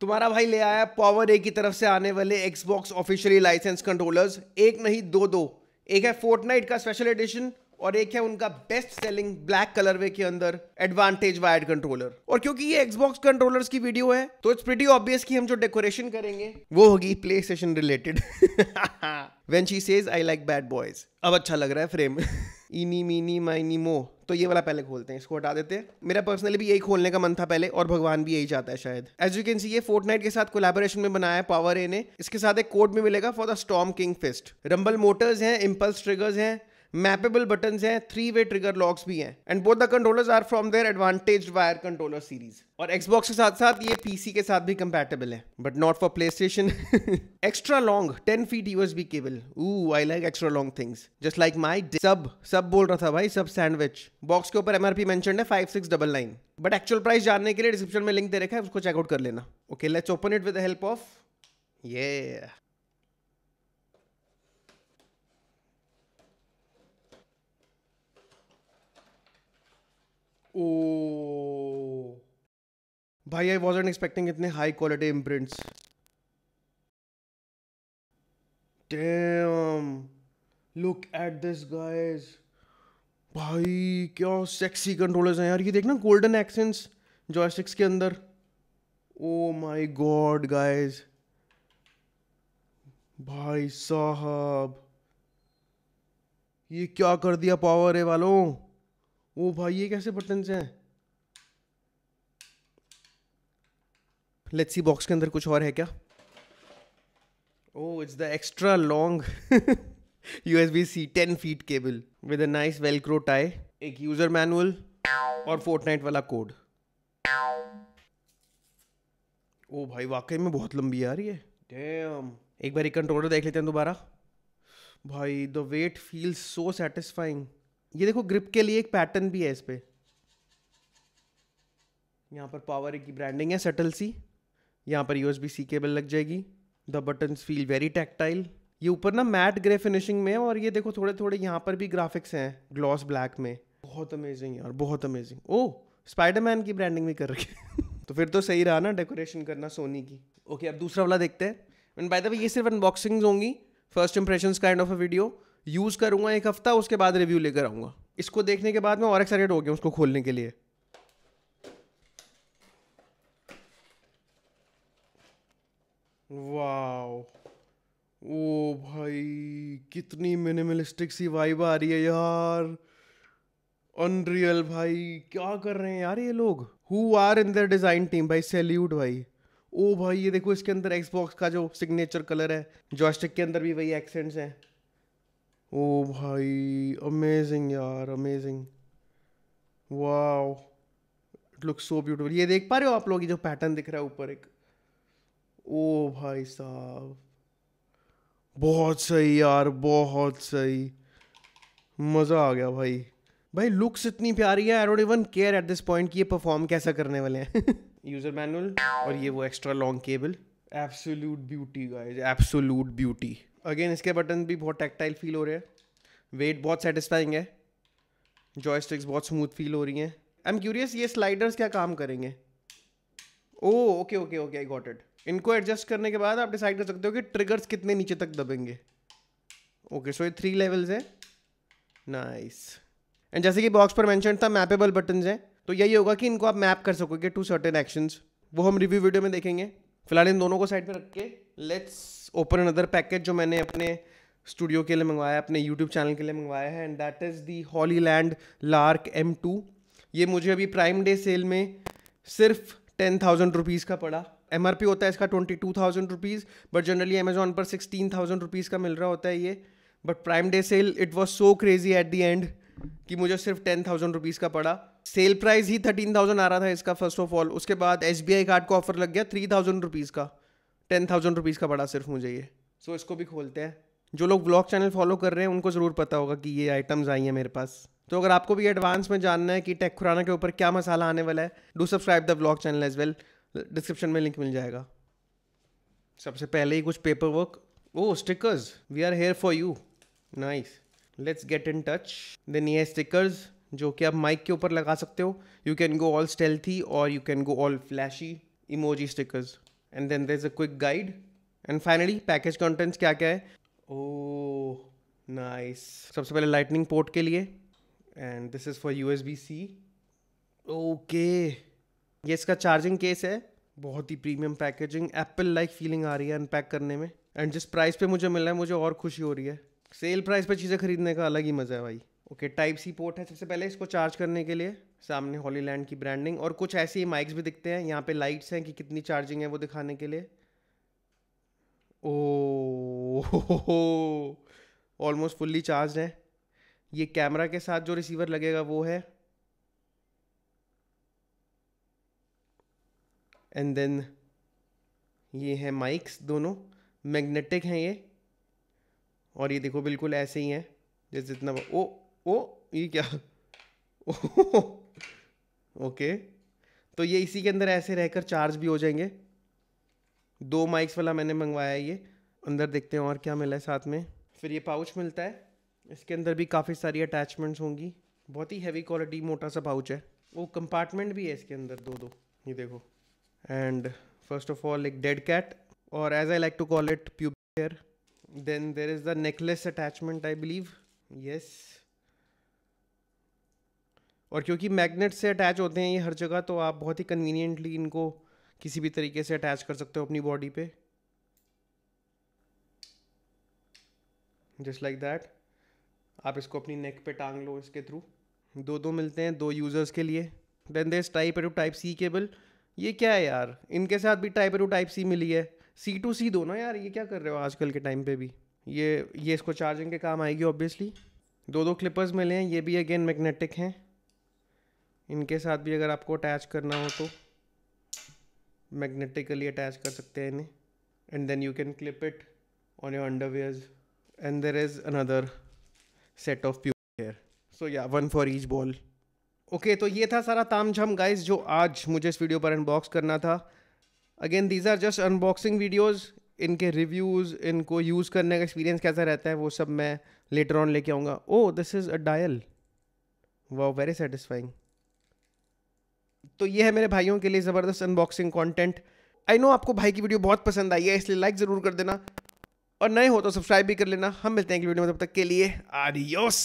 तुम्हारा भाई ले आया पावर ए की तरफ से आने वाले एक्सबॉक्स ऑफिशियली लाइसेंस कंट्रोलर्स एक नहीं दो दो एक है फोर्टनाइट का स्पेशल एडिशन और एक है उनका बेस्ट सेलिंग ब्लैक कलरवे के अंदर एडवांटेज वायर्ड कंट्रोलर और क्योंकि ये एक्सबॉक्स कंट्रोलर्स की वीडियो है तो इट्स प्रीटी ऑब्वियस कि हम जो डेकोरेशन करेंगे वो होगी PlayStation related when she says I like bad boys अब अच्छा लग रहा है फ्रेम इनी मीनी माइनी मो तो ये वाला पहले खोलते हैं इसको हटा देते हैं मेरा पर्सनली भी यही खोलने का मन था पहले और भगवान भी यही चाहता है शायद एज यू कैन सी ये फोर्टनाइट के साथ कोलेबोरेशन में बनाया है पावर ए ने इसके साथ एक कोड भी मिलेगा for the storm king fist rumble motors हैं इम्पल्स ट्रिगर्स हैं मैपेबल बटन हैं थ्री वे ट्रिगर लॉक्स भी हैं and both the controllers are from their advantage wired controller series और एक्सबॉक्स के साथ साथ ये पीसी के साथ भी कंपेटेबल है but not for PlayStation extra long ten feet USB cable oh I like extra long things just like my सब सब बोल रहा था भाई सब सैंडविच बॉक्स के ऊपर एमआरपी मेंशन है five six double nine but actual price जानने के लिए डिस्क्रिप्शन में लिंक दे रखा है उसको चेकआउट कर लेना okay let's open it with the help of ये ओ भाई आई वॉज एक्सपेक्टिंग इतने high quality imprints Damn. Look at this guys. भाई क्या सेक्सी कंट्रोलर्स हैं यार ये देखना गोल्डन एक्सेंस जॉयस्टिक्स के अंदर ओ माय गॉड गाइस भाई साहब ये क्या कर दिया पावर है वालों ओ भाई ये कैसे बटन हैं लेट्स सी बॉक्स के अंदर कुछ और है क्या oh it's the extra long U S B C ten feet cable with a nice velcro tie एक यूजर मैनुअल और फोर्टनाइट वाला कोड ओ oh, भाई वाकई में बहुत लंबी आ रही है डैम एक बार एक कंट्रोलर देख लेते हैं दोबारा भाई the weight feels so satisfying ये देखो ग्रिप के लिए एक पैटर्न भी है इस पर यहाँ पर पावर की ब्रांडिंग है सटल सी यहाँ पर यूएसबी सी केबल लग जाएगी the buttons feel very tactile ये ऊपर ना मैट ग्रे फिनिशिंग में है और ये देखो थोड़े थोड़े यहाँ पर भी ग्राफिक्स हैं ग्लॉस ब्लैक में बहुत अमेजिंग यार बहुत अमेजिंग ओह स्पाइडरमैन की ब्रांडिंग भी कर रखी तो फिर तो सही रहा ना डेकोरेशन करना सोनी की ओके okay, अब दूसरा वाला देखते हैं एंड बाय द वे ये सिर्फ अनबॉक्सिंग्स होंगी first impression kind of a video use करूँगा एक हफ़्ता उसके बाद रिव्यू लेकर आऊँगा इसको देखने के बाद मैं और एक्साइटेड हो गया उसको खोलने के लिए वाओ ओ भाई कितनी मिनिमलिस्टिक सी वाइब आ रही है यार अनरियल भाई क्या कर रहे हैं यार ये लोग who are in their design team भाई सैल्यूट भाई ओ भाई ये देखो इसके अंदर एक्सबॉक्स का जो सिग्नेचर कलर है जॉस्टिक के अंदर भी वही एक्सेंट्स हैं ओ भाई अमेजिंग यार amazing wow it look so beautiful ये देख पा रहे हो आप लोग ये जो पैटर्न दिख रहा है ऊपर एक ओ भाई साहब बहुत सही यार बहुत सही मज़ा आ गया भाई भाई लुक्स इतनी प्यारी है I don't even care at this point कि ये परफॉर्म कैसा करने वाले हैं यूज़र मैनुअल और ये वो extra long cable absolute beauty guys absolute beauty again इसके बटन भी बहुत टैक्टाइल फील हो रहे हैं वेट बहुत सेटिस्फाइंग है जॉयस्टिक्स बहुत स्मूथ फील हो रही हैं आई एम क्यूरियस ये स्लाइडर्स क्या काम करेंगे oh okay okay okay I got it इनको एडजस्ट करने के बाद आप डिसाइड कर सकते हो कि ट्रिगर्स कितने नीचे तक दबेंगे ओके सो ये थ्री लेवल्स हैं नाइस एंड जैसे कि बॉक्स पर मैंशन था मैपेबल बटन हैं तो यही होगा कि इनको आप मैप कर सकोगे टू सर्टेन एक्शंस वो हम रिव्यू वीडियो में देखेंगे फिलहाल इन दोनों को साइड में रख के लेट्स ओपन अनदर पैकेज जो मैंने अपने स्टूडियो के लिए मंगवाया अपने यूट्यूब चैनल के लिए मंगवाया है and that is the Hollyland Lark M two ये मुझे अभी प्राइम डे सेल में सिर्फ टेन थाउजेंड रुपीज़ का पड़ा एम आर पी होता है इसका twenty two thousand rupees but generally Amazon पर सिक्सटीन थाउजेंड रुपीज़ का मिल रहा होता है ये but Prime Day sale it was so crazy at the end कि मुझे सिर्फ टेन थाउजेंड रुपीज़ का पड़ा सेल प्राइस ही थर्टीन थाउजेंड आ रहा था इसका फर्स्ट ऑफ ऑल उसके बाद एस बी आई कार्ड का ऑफर लग गया थ्री थाउजेंड रुपीज़ का टेन थाउजेंड रुपीज़ का पड़ा सिर्फ मुझे ये सो so, इसको भी खोलते हैं जो लोग ब्लॉग चैनल फॉलो कर रहे हैं उनको ज़रूर पता होगा कि ये आइटम्स आई हैं मेरे पास तो अगर आपको भी एडवांस में जानना है कि टेक खुराना के ऊपर क्या मसाला आने वाला है do subscribe the blog channel as well description में लिंक मिल जाएगा सबसे पहले ही कुछ paper work oh stickers we are here for you nice let's get in touch then ये स्टिकर्स जो कि आप माइक के ऊपर लगा सकते हो you can go all stealthy और you can go all flashy emoji stickers and then there is a quick guide and finally package contents क्या क्या है ओ oh, नाइस सबसे पहले लाइटनिंग पोर्ट के लिए and this is for U S B C okay ये इसका charging case है बहुत ही premium packaging Apple like feeling आ रही है अनपैक करने में एंड जिस प्राइस पे मुझे मिला है मुझे और खुशी हो रही है सेल प्राइस पे चीज़ें खरीदने का अलग ही मज़ा है भाई ओके टाइप सी पोर्ट है सबसे पहले इसको चार्ज करने के लिए सामने हॉली लैंड की ब्रांडिंग और कुछ ऐसे ही माइक्स भी दिखते हैं यहाँ पे लाइट्स हैं कि कितनी चार्जिंग है वो दिखाने के लिए ओ ऑलमोस्ट फुल्ली चार्ज है ये कैमरा के साथ जो रिसीवर लगेगा वो है एंड देन ये है माइक्स दोनों मैग्नेटिक हैं ये और ये देखो बिल्कुल ऐसे ही हैं जैसे जितना ओ ओ ये क्या ओके तो ये इसी के अंदर ऐसे रहकर चार्ज भी हो जाएंगे दो माइक्स वाला मैंने मंगवाया है ये अंदर देखते हैं और क्या मिला है साथ में फिर ये पाउच मिलता है इसके अंदर भी काफ़ी सारी अटैचमेंट्स होंगी बहुत ही हैवी क्वालिटी मोटा सा पाउच है वो कंपार्टमेंट भी है इसके अंदर दो दो ये देखो एंड फर्स्ट ऑफ ऑल एक डेड कैट और as I like to call it प्यूबर then there is the necklace attachment I believe yes और क्योंकि मैग्नेट से अटैच होते हैं ये हर जगह तो आप बहुत ही कन्वीनियंटली इनको किसी भी तरीके से अटैच कर सकते हो अपनी बॉडी पे जस्ट लाइक दैट आप इसको अपनी नेक पे टांग लो इसके थ्रू दो दो मिलते हैं दो यूज़र्स के लिए then this type A to type C cable ये क्या है यार इनके साथ भी टाइप एरू टू टाइप सी मिली है सी टू सी दो ना यार ये क्या कर रहे हो आजकल के टाइम पे भी ये ये इसको चार्जिंग के काम आएगी ऑब्वियसली दो दो क्लिपर्स मिले हैं ये भी अगेन मैग्नेटिक हैं इनके साथ भी अगर आपको अटैच करना हो तो मैग्नेटिकली अटैच कर सकते हैं इन्हें and then you can clip it on your underwears and there is another set of प्यू here so yeah one for each ball okay तो ये था सारा ताम झम गाइज जो आज मुझे इस वीडियो पर अनबॉक्स करना था again these are just unboxing videos इनके रिव्यूज़ इनको यूज़ करने का एक्सपीरियंस कैसा रहता है वो सब मैं लेटर ऑन लेके आऊँगा oh this is a dial wow very satisfying तो ये है मेरे भाइयों के लिए ज़बरदस्त अनबॉक्सिंग कॉन्टेंट आई नो आपको भाई की वीडियो बहुत पसंद आई है इसलिए लाइक ज़रूर कर देना और नए हो तो सब्सक्राइब भी कर लेना हम मिलते हैं अगली वीडियो में तब तक के लिए आडियोस